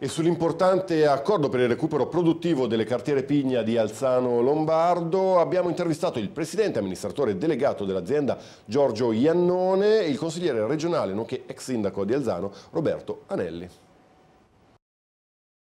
e sull'importante accordo per il recupero produttivo delle cartiere Pigna di Alzano Lombardo abbiamo intervistato il presidente amministratore delegato dell'azienda Giorgio Iannone e il consigliere regionale nonché ex sindaco di Alzano Roberto Anelli.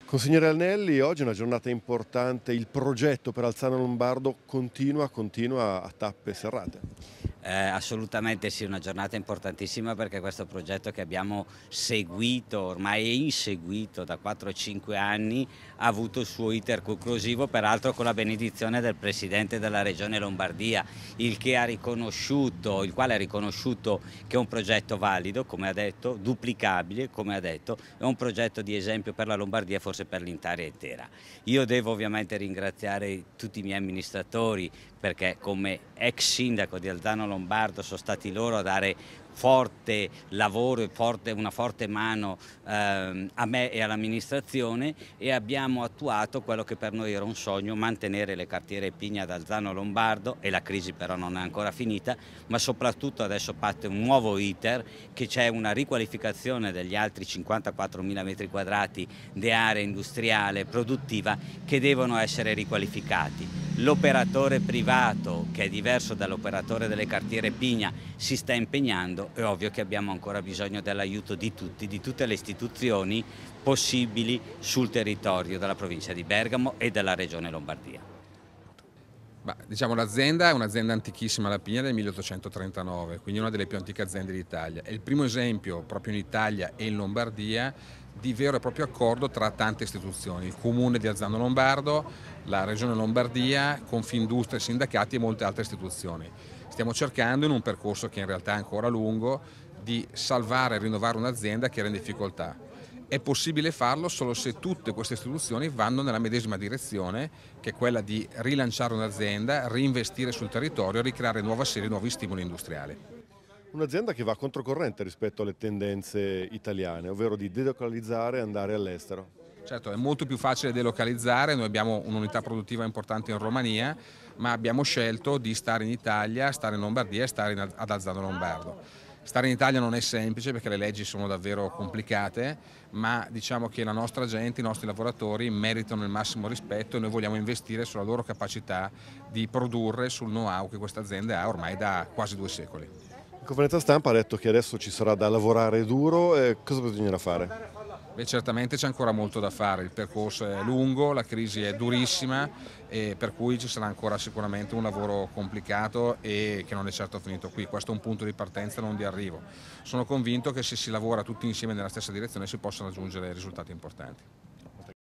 Consigliere Anelli, oggi è una giornata importante, il progetto per Alzano Lombardo continua, continua a tappe serrate. Eh, assolutamente sì, una giornata importantissima perché questo progetto che abbiamo seguito, ormai inseguito da 4-5 anni, ha avuto il suo iter conclusivo, peraltro con la benedizione del Presidente della Regione Lombardia, il, il quale ha riconosciuto che è un progetto valido, come ha detto, duplicabile, come ha detto, è un progetto di esempio per la Lombardia e forse per l'intera intera. Io devo ovviamente ringraziare tutti i miei amministratori perché come ex sindaco di Aldano Lombardo sono stati loro a dare forte lavoro e forte, una forte mano ehm, a me e all'amministrazione e abbiamo attuato quello che per noi era un sogno, mantenere le cartiere Pigna ad Alzano Lombardo e la crisi però non è ancora finita, ma soprattutto adesso parte un nuovo iter che c'è una riqualificazione degli altri 54.000 metri quadrati di area industriale e produttiva che devono essere riqualificati l'operatore privato, che è diverso dall'operatore delle cartiere Pigna, si sta impegnando, è ovvio che abbiamo ancora bisogno dell'aiuto di tutti, di tutte le istituzioni possibili sul territorio della provincia di Bergamo e della regione Lombardia. Diciamo, l'azienda è un'azienda antichissima, la Pigna del 1839, quindi una delle più antiche aziende d'Italia. È il primo esempio proprio in Italia e in Lombardia di vero e proprio accordo tra tante istituzioni, il Comune di Azzano Lombardo, la Regione Lombardia, Confindustria, sindacati e molte altre istituzioni. Stiamo cercando in un percorso che in realtà è ancora lungo di salvare e rinnovare un'azienda che era in difficoltà. È possibile farlo solo se tutte queste istituzioni vanno nella medesima direzione, che è quella di rilanciare un'azienda, reinvestire sul territorio, ricreare nuova serie, nuovi stimoli industriali. Un'azienda che va controcorrente rispetto alle tendenze italiane, ovvero di delocalizzare e andare all'estero. Certo, è molto più facile delocalizzare, noi abbiamo un'unità produttiva importante in Romania, ma abbiamo scelto di stare in Italia, stare in Lombardia e stare ad Alzano Lombardo. Stare in Italia non è semplice perché le leggi sono davvero complicate, ma diciamo che la nostra gente, i nostri lavoratori meritano il massimo rispetto e noi vogliamo investire sulla loro capacità di produrre, sul know-how che questa azienda ha ormai da quasi due secoli conferenza stampa ha detto che adesso ci sarà da lavorare duro, eh, cosa bisognerà fare? Beh, certamente c'è ancora molto da fare, il percorso è lungo, la crisi è durissima e per cui ci sarà ancora sicuramente un lavoro complicato e che non è certo finito qui, questo è un punto di partenza non di arrivo. Sono convinto che se si lavora tutti insieme nella stessa direzione si possano raggiungere risultati importanti.